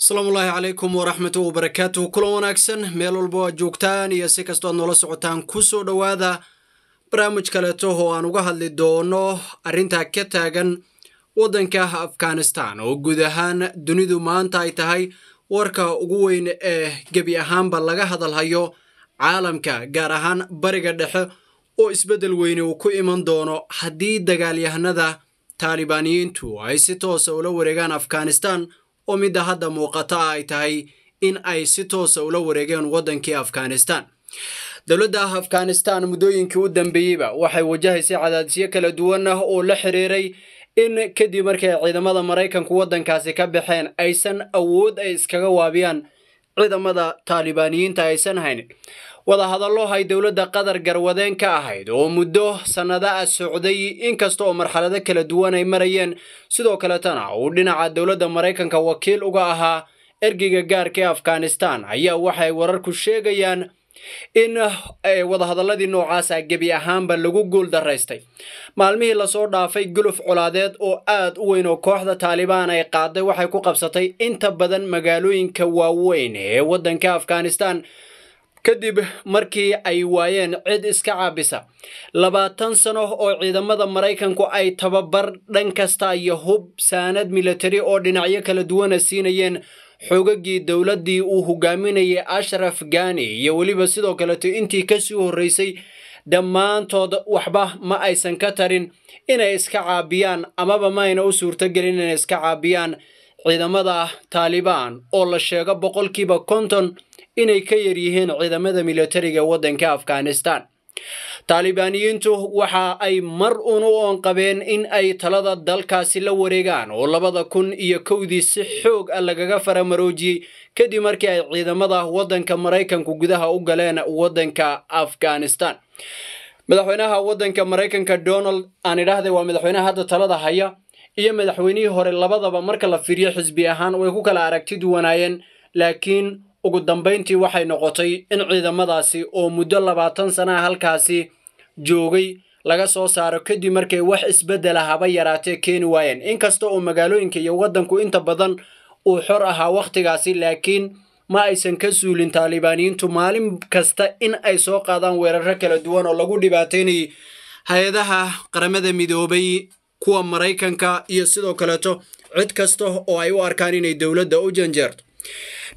asalaamu ullaahi calaykum waraxmatu wabarakaatu kulan wanaagsan meel walba oad joogtaan iyo si kastoo aad noola socotaan ku soo dhowaada barnaamij kaleeto oo aan uga hadli doono arrintaa ka taagan waddanka afghanistan oo guud ahaan dunidu maanta ay tahay warka ugu weyn ee gebi ahaanba laga hadalhayo caalamka gaar ahaan bariga dhexe oo isbeddel weyne uu ku iman doono haddii dagaalyahanada taalibaaniyiintu ay si toosa ah ula wareegaan afghanistan oo midda hadda muuqata ay tahay in ay si toosa ah ula wareegeen waddankii afghanistan dowladda afghanistan muddooyinkii u dambeeyeyba waxay wajahaysay cadaadisyo kala duwan ah oo la xiriiray in kadib markay ciidamada maraykanku waddankaasi ka baxeen aysan awood ay iskaga waabiyaan ciidamada taalibaaniyiinta aysan haynin wadahadallo hay dowladda qatar garwadeen ka ahayd oo muddo sannada a socday inkasta oo marxalado kala duwan ay marayeen sidoo kaletana uu dhinaca dowladda maraykanka wakiil uga ahaa ergeyga gaarka ee afghanistan ayaa waxay wararku sheegayaan in eh, eh, wadahadaladii noocaasa ah, gebi ahaanba lagu guul daraystay maalmihii lasoo dhaafay guluf colaadeed oo aad u weyn oo kooxda taalibaan ay qaaday waxay ku qabsatay inta badan magaalooyinka waaweyn ee waddanka afghanistan kadib markii ay waayeen cid iska caabisa labaatan sano oo ciidamada maraykanku ay tababar dhan kasta iyo hub saanad milatari oo dhinacyo kala duwana siinayeen xoogagii dowladdii uu hogaaminayay ashraf gaani iyo weliba sidoo kaleeto intii kasii sii horraysay dhammaantooda waxba ma aysan ka tarin inay iska caabiyaan amaba maayna u suurtogelin inay iska caabiyaan ciidamada taalibaan oo la sheego boqolkiiba konton inay ka yar yihiin ciidamada militariga waddanka afghanistan taalibaaniyiintu waxa ay mar un u oonqabeen in ay talada dalkaasi la wareegaan oo labada kun iyo kowdii si xoog a ah lagaga faramaroojiyey kadib markii ay ciidamada waddanka maraykanku gudaha u galeen waddanka afghanistan madaxweynaha waddanka maraykanka donald aan idhaahday waa madaxweynaha hadda talada haya iyo madaxweynihii hore labadaba marka la fiiriyo xisbi ahaan way ku kala aragti duwanaayeen laakiin ugu dambayntii waxay noqotay in ciidamadaasi oo muddo labaatan sanaha halkaasi joogay laga soo saaro kadib markay wax isbeddela haba yaraatee keeni waayeen inkasta oo magaalooyinka iyo waddanku inta badan uu xor ahaa wakhtigaasi laakiin ma aysan ka suulin taalibaaniyiintu maalin kasta in ay soo qaadaan weeraro kala duwan oo lagu dhibaataynayay hay-adaha qaramada midoobay kuwa maraykanka iyo sidoo kaleeto cid kasta oo ay u arkaan inay dowladda u janjeerto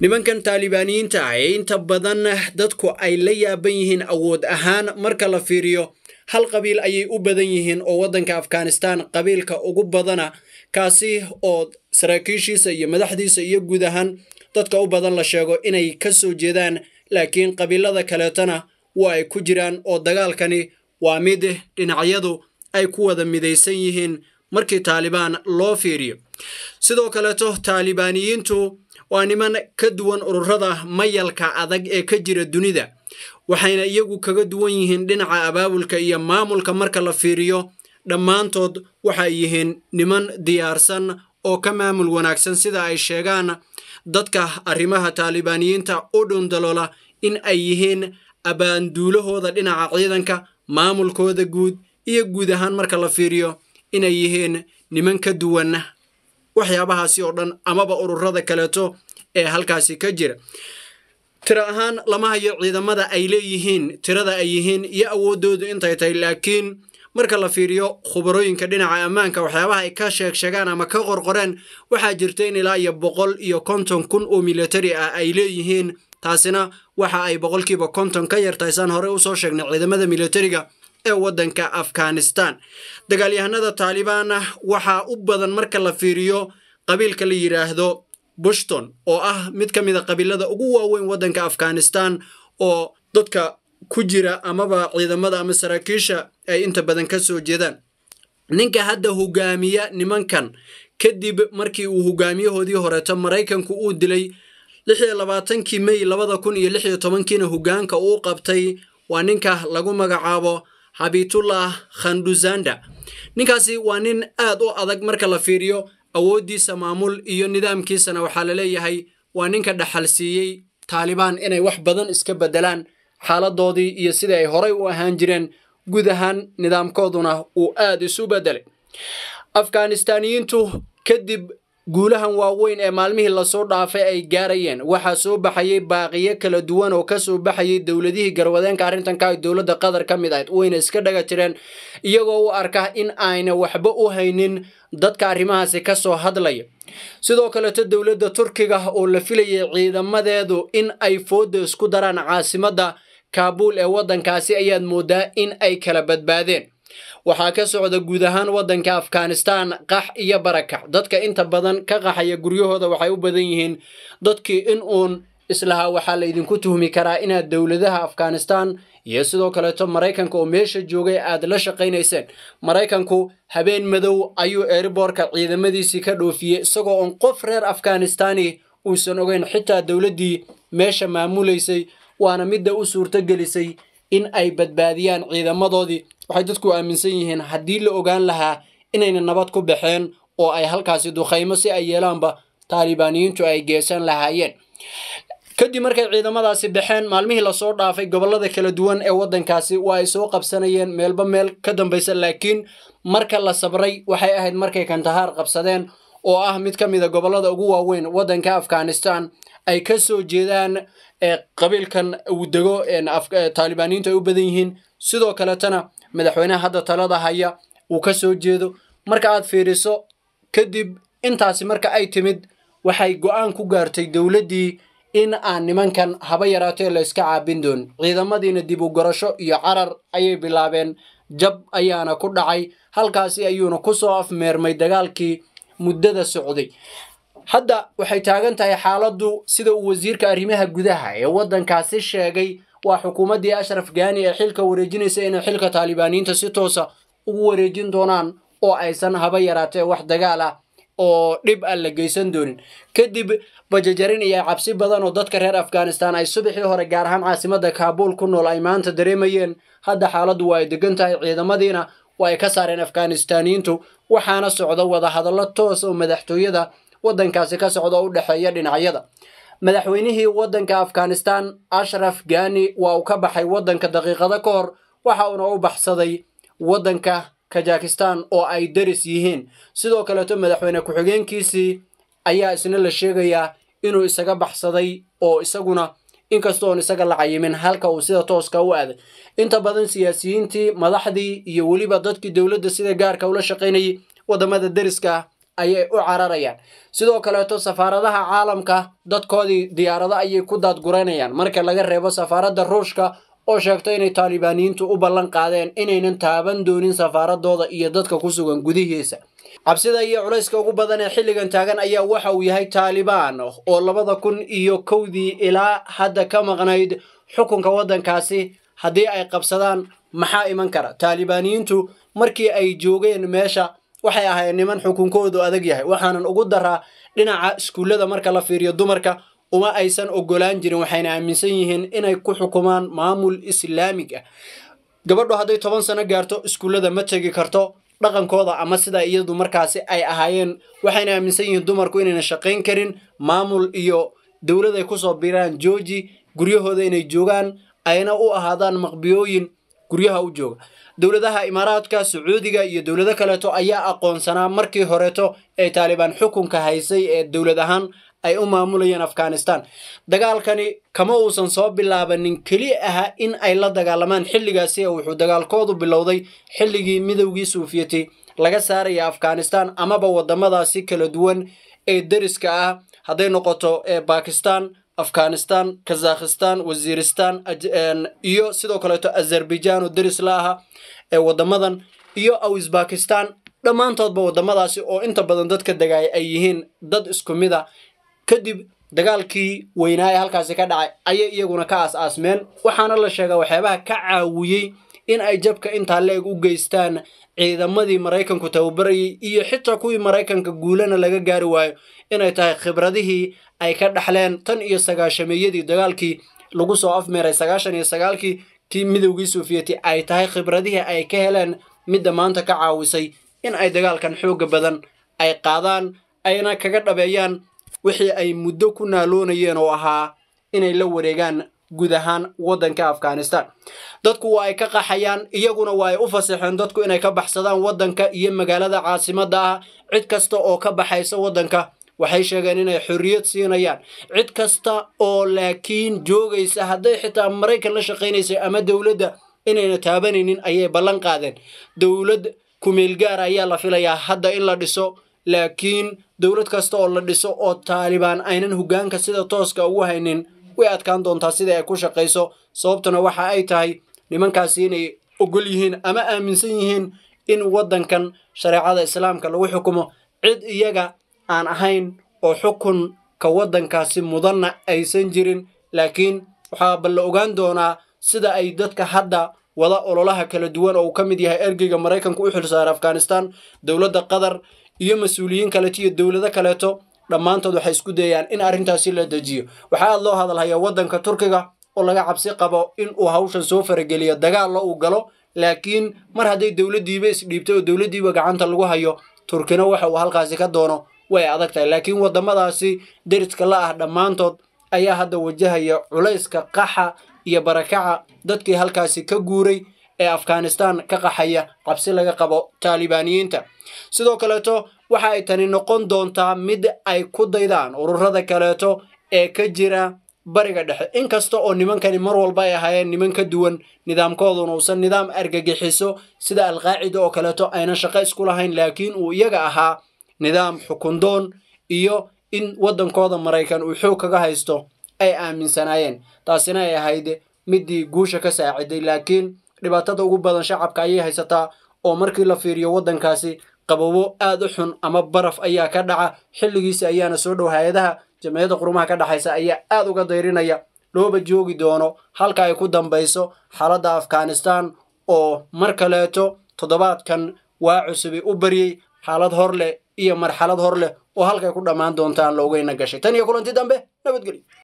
nimankan taalibaaniyiinta ah ee inta badan dadku ay la yaaban yihiin awood ahaan marka la fiiriyo hal qabiil ayay u badan yihiin oo waddanka afghanistan qabiilka ugu badana kaasi oo saraakiishiisa iyo madaxdiisa iyo guud ahaan dadka u badan la sheego inay ka soo jeedaan laakiin qabiilada kaleetana waa ay ku jiraan oo dagaalkani waa mid dhinacyadu ay ku wada midaysan yihiin markii taalibaan loo fiiriyo sidoo kaleeto taalibaaniyiintu waa niman ka duwan ururada mayalka adag ee ka jira dunida waxayna iyagu kaga duwan yihiin dhinaca abaabulka iyo maamulka marka la fiiriyo dhammaantood waxay yihiin niman diyaarsan oo ka maamul wanaagsan sida ay sheegaan dadka arrimaha taalibaaniyiinta u dhundaloola in ay yihiin abaanduulahooda dhinaca ciidanka maamulkooda guud iyo guud ahaan marka la fiiriyo inay yihiin niman ka duwan waxyaabahaasi oo dhan amaba ururada kaleeto ee halkaasi ka jira tiro ahaan lama hayo ciidamada ay leeyihiin tirada ay yihiin iyo awooddoodu intay tahay laakiin marka la fiiriyo khubarooyinka dhinaca ammaanka waxyaabaha ay ka sheegshegaan ama ka qorqoreen waxaa jirta in ilaa iyo boqol iyo konton kun oo militari ah ay leeyihiin taasina waxa ay boqolkiiba konton ka saan hore usoo sheegnay ciidamada militariga ee waddanka afghanistan dagaalyahanada taalibaan ah waxaa u badan marka la fiiriyo qabiilka la yidhaahdo bushton oo ah mid ka mida ah qabiilada ugu waaweyn waddanka afghanistan oo dadka ku jira amaba ciidamada ama saraakiisha ay inta badan ka soo jeedaan ninka hadda hogaamiya nimankan kadib markii uu hogaamiyahoodii horeeto maraykanku uu dilay lixiyo labaatankii mey labada kun iyo lixiyo tobankiina hogaanka uu qabtay waa ninka lagu magacaabo xabitullah khanduzanda ninkaasi waa nin aad u adag marka la fiiriyo awooddiisa maamul iyo nidaamkiisana waxaa la leeyahay waa ninka dhaxal siiyey taalibaan inay wax badan iska beddelaan xaaladoodii iyo sidai ay horay u ahaan jireen guud ahaan nidaamkooduna uu aad isu beddelay afganistaniyiintu kadib guulahan waaweyn ee maalmihii lasoo dhaafay ay gaarayeen waxaa soo baxayay baaqiyo kala duwan oo kasoo baxayay dowladihii garwadeenka arrintanka dowladda qatar ka mid ahayd wayna iska dhaga jireen iyagoo u arka in ayna waxba u haynin dadka arrimahaasi ka soo hadlaya sidoo kaleto dowladda turkiga oo la filayay ciidamadeedu in ay fooda isku daraan caasimadda kaabuul ee waddankaasi ayaad moodaa in ay kala badbaadeen waxaa ka socda guud ahaan waddanka afghanistan qax iyo barakac dadka inta badan ka qaxaya guryahooda waxay u badan yihiin dadkii in uun islaha waxaa laydinku tuhmi karaa inaad dowladaha afghanistan iyo sidoo kaleeto maraykanka oo meesha joogay aad la shaqaynayseen maraykanku habeen madow ayuu eeriboorka ciidamadiisii ka dhoofiyey isagoo oon qof reer afghanistani uusan ogeyn xitaa dowladdii meesha maamulaysay waana midda u suurto gelisay in ay badbaadiyaan ciidamadoodii waxay dadku aaminsan yihiin haddii la ogaan lahaa inayna nabad ku baxeen oo ay halkaasi dukhaymo si ay yeelaanba taalibaaniyiintu ay geesan lahaayeen kadib markay ciidamadaasi baxeen maalmihii lasoo dhaafay gobolada kala duwan ee waddankaasi waa ay soo qabsanayeen meelba meel ka dambaysa laakiin marka la sabray waxay ahayd markay kantahaar qabsadeen oo ah mid ka mida ah gobollada ugu waaweyn waddanka afghanistan ay ka soo jeedaan qabiilkan uu dego taalibaaniintu ay u badan yihiin sidoo kaletana madaxweynaha hadda talada haya uu ka soo jeedo marka aad fiiriso kadib intaasi marka ay timid waxay go-aan ku gaartay dowladdii in aan nimankan haba yaraatee layska caabin doon ciidamadiina dib u gorasho iyo carar ayay bilaabeen jab ayaana ku dhacay halkaasi ayuuna ku soo afmeermay dagaalkii muddada socday hadda waxay taagan tahay xaaladdu sida uu wasiirka arrimaha gudaha ee waddankaasi sheegay waa xukuumaddii ashraf gaani ee xilka wareejinaysa inay xilka taalibaaniyiinta si toosa ugu wareejin doonaan oo aysan haba yaraatee wax dagaal ah oo dhib aan ah la geysan doonin kadib bajajarin iyo cabsi badan oo dadka reer afghanistan ay subaxii hore gaar ahaan caasimadda kaabuul ku nool ay maanta dareemayeen hadda xaaladdu waa ay degan tahay ciidamadiina oo ay ka saareen afghanistaniyiintu waxaana socda wadahadallo toos oo madaxtooyada waddankaasi ka socda oo u dhexeeya dhinacyada madaxweynihii waddanka afghanistan ashraf gani waa uu ka baxay waddanka daqiiqado ka hor waxa uuna u baxsaday waddanka kajakistan oo ay deris yihiin sidoo kaleeto madaxweyne ku-xigeenkiisii ayaa isna la sheegayaa inuu isaga baxsaday oo isaguna inkastoo oon isaga la cayimin halka uu sida tooska u aaday inta badan siyaasiyiintii madaxdii iyo weliba dadkii dowladda sida gaarka ula shaqaynayay wadamada deriska ayay u cararayaan sidoo kaleeto safaaradaha caalamka dadkoodii diyaarado ayay ku daadguranayaan marka laga reebo safaaradda ruushka oo sheegtay inay taalibaaniyiintu u ballan qaadeen inaynan taaban doonin safaaradooda iyo dadka ku sugan gudihiisa cabsida iyo culayska ugu badan ee xilligan taagan ayaa waxa uu yahay taalibaan oo labada kun iyo kowdii ilaa hadda ka maqnayd xukunka waddankaasi haddii ay qabsadaan maxaa iman kara taalibaaniyiintu markii ay joogeen meesha waxay ahayd niman xukunkoodu adag yahay waxaanan ugu daraa dhinaca iskuullada marka la fiiriyo dumarka uma aysan ogolaan jirin waxayna aaminsan yihiin inay ku xukumaan maamul islaamig ah gabadho hadday toban sano gaarto iskuullada ma tegi karto dhaqankooda ama sida iyadu markaasi ay ahaayeen waxayna aaminsan yihiin dumarku inayna shaqayn karin maamul iyo dowlad kusoo biraan georgi guryahooda inay joogaan ayna u ahaadaan maqbiyooyin guryaha u jooga dowladaha imaaraadka sacuudiga iyo dowlado kaleeto ayaa aqoonsanaa markii horeeto ee taalibaan xukunka haysay ee dowlad ahaan ay u maamulayeen afghanistan dagaalkani kama uusan soo bilaabanin keliya aha in ay la dagaalamaan xilligaasi wuxuu dagaalkoodu bilowday xilligii midowgii suufiyati laga saaraya afghanistan amaba wadamadaasi kala duwan ee deriska ah hadday noqoto bakistan eh, afghanistan kazakhistan waziiristan eh, iyo sidoo kaleeto azerbaijan oo deris la aha ee eh, wadamadan iyo aws dhammaantoodba wadamadaasi oo inta badan dadka dagaaya ay yihiin dad isku mida ah, kadib dagaalkii weynaa ee halkaasi ka dhacay ayay iyaguna ka aas-aasmeen waxaana la sheegaa waxyaabaha ka caawiyey in ay jabka intaa le-eg u geystaan ciidamadii maraykanku tababarayay iyo xitaa kuwii maraykanka guulana laga gaari waayo inay tahay khibradihii ay ka dhexleen tan iyo sagaashameeyadii dagaalkii lagu soo afmeeray sagaashan iyo sagaalkii kii midowgii sovieti ay tahay khibradihii ay ka heleen midda maanta ka caawisay in ay dagaalkan xooga badan ay qaadaan ayna kaga dhabeeyaan wixii ay muddo ku naaloonayeen oo ahaa inay la wareegaan guud ahaan wadanka afghanistan dadku waa ay ka qaxayaan iyaguna waa ay u fasaxeen dadku inay ka baxsadaan wadanka iyo magaalada caasimadda ah cid kasta oo ka baxaysa wadanka waxay sheegeen inay xorriyad siinayaan cid kasta oo laakiin joogaysa hadday xitaa maraykan la shaqaynaysa ama dowladda inayna taabanaynin ayay ballan qaadeen dowlad kumeelgaar ayaa la filayaa hadda in la dhiso laakiin dowlad kasta oo la dhiso oo taalibaan aynan hoggaanka sida tooska ugu haynin way adkaan doontaa sida ay ku shaqayso sababtuna waxa ay tahay nimankaasi inay ogol yihiin ama aaminsan yihiin in waddankan shareecada islaamka lagu xukumo cid iyaga aan ahayn oo xukunka waddankaasi mudanna aysan jirin laakiin waxaa balla ogaan doonaa sida ay dadka hadda wada ololaha kala duwan oo uu ka mid yahay ergeyga maraykanku u xilsaaray afghanistan dowladda qatar iyo mas-uuliyiin kaleeto iyo dowlado kaleeto dhammaantood waxay isku dayayaan in arrintaasi la dejiyo waxaa loo hadalhayaa waddanka turkiga oo laga cabsi qabo in uu hawshan soo farageliyo dagaallo uu galo laakiin mar hadday dowladdiiba isdhiibtay oo dowladdiiba gacanta lagu hayo turkina waxa uu halkaasi ka doono way adag tahay laakiin waddamadaasi deriska la ah dhammaantood ayaa hadda wajahaya culayska qaxa iyo barakaca dadkii halkaasi ka guuray ee afghanistan ka qaxaya qabsi laga qabo taalibaaniyiinta sidoo kaleeto waxa ay tani noqon doontaa mid ay ku daydaan ururada kaleeto ee ka jira bariga dhexe inkasta oo nimankani mar walba ay ahaayeen niman ka duwan nidaamkooduna uusan nidaam argagixiso sida alqaacida oo kaleeto aynan shaqo isku lahayn laakiin uu iyaga ahaa nidaam xukundoon iyo in waddankooda maraykan uu xoog kaga haysto ay aaminsanaayeen taasina ay ahayd midii guusha ka saaciday laakiin dhibaatada ugu badan shacabka ayay haysataa oo markii la fiiriyo waddankaasi qabowo aad u xun ama baraf ayaa ka dhaca xilligiisi ayaana soo dhow hay-adaha jamciyadda qurumaha ka dhexaysa ayaa aad uga dayrinaya looba joogi doono halka ay ku dambayso xaaladda afghanistan oo mar kaleeto toddobaadkan waa cusubi u baryey xaalad hor leh iyo marxalad hor leh oo halkay ku dhammaan doontaan loogeyna gashay tan iyo kulanti dambe nabadgelyo